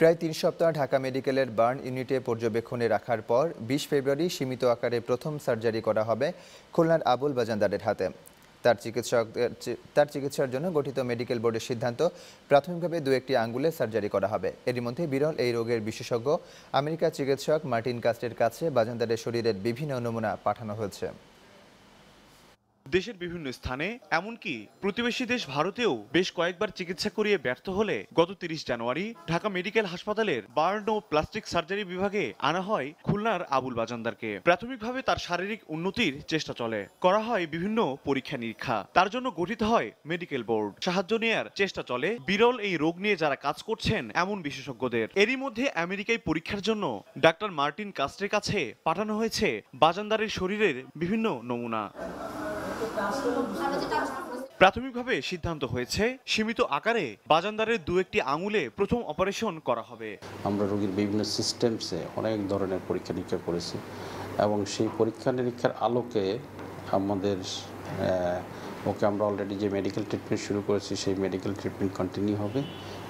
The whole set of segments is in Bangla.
প্রায় তিন সপ্তাহ ঢাকা মেডিকেলের বার্ন ইউনিটে পর্যবেক্ষণে রাখার পর বিশ ফেব্রুয়ারি সীমিত আকারে প্রথম সার্জারি করা হবে খুলনার আবুল বাজানদারের হাতে তার চিকিৎসক তার চিকিৎসার জন্য গঠিত মেডিকেল বোর্ডের সিদ্ধান্ত প্রাথমিকভাবে দু একটি আঙ্গুলে সার্জারি করা হবে এরই মধ্যে বিরল এই রোগের বিশেষজ্ঞ আমেরিকা চিকিৎসক মার্টিন কাস্টের কাছে বাজানদারের শরীরের বিভিন্ন নমুনা পাঠানো হয়েছে দেশের বিভিন্ন স্থানে এমনকি প্রতিবেশী দেশ ভারতেও বেশ কয়েকবার চিকিৎসা করিয়ে ব্যর্থ হলে গত তিরিশ জানুয়ারি ঢাকা মেডিকেল হাসপাতালের বার্ন ও প্লাস্টিক সার্জারি বিভাগে আনা হয় খুলনার আবুল বাজানদারকে প্রাথমিকভাবে তার শারীরিক উন্নতির চেষ্টা চলে করা হয় বিভিন্ন পরীক্ষা নিরীক্ষা তার জন্য গঠিত হয় মেডিকেল বোর্ড সাহায্য নেয়ার চেষ্টা চলে বিরল এই রোগ নিয়ে যারা কাজ করছেন এমন বিশেষজ্ঞদের এরই মধ্যে আমেরিকায় পরীক্ষার জন্য ডাক্তার মার্টিন কাস্টের কাছে পাঠানো হয়েছে বাজানদারের শরীরের বিভিন্ন নমুনা প্রাথমিকভাবে সিদ্ধান্ত হয়েছে সীমিত আকারে বাজানদারের দু একটি আঙুলে প্রথম অপারেশন করা হবে আমরা রোগীর বিভিন্ন সিস্টেমসে অনেক ধরনের পরীক্ষা নিরীক্ষা করেছি এবং সেই পরীক্ষা নিরীক্ষার আলোকে আমাদের ওকে আমরা অলরেডি যে মেডিকেল ট্রিটমেন্ট শুরু করেছি সেই মেডিকেল ট্রিটমেন্ট কন্টিনিউ হবে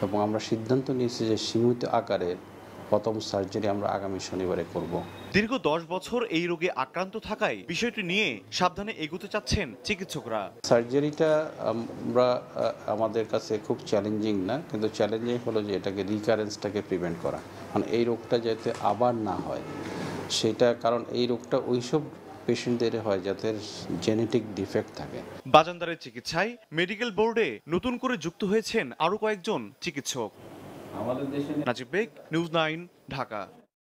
এবং আমরা সিদ্ধান্ত নিয়েছি যে সীমিত আকারের প্রথম সার্জারি আমরা আগামী শনিবারে করব দীর্ঘ দশ বছর এই রোগে আক্রান্ত থাকায় বিষয়টি নিয়ে সাবধানে এগোতে চাচ্ছেন চিকিৎসকরা সার্জারিটা আমরা আমাদের কাছে খুব চ্যালেঞ্জিং না কিন্তু চ্যালেঞ্জিং হলো যে এটাকে রিকারেন্সটাকে প্রিভেন্ট করা মানে এই রোগটা যাতে আবার না হয় সেটা কারণ এই রোগটা ওইসব পেশেন্টদের হয় যাদের জেনেটিক ডিফেক্ট থাকে বাজানদারের চিকিৎসায় মেডিকেল বোর্ডে নতুন করে যুক্ত হয়েছেন আরও কয়েকজন চিকিৎসক নাজিব বেগ নিউজ নাইন ঢাকা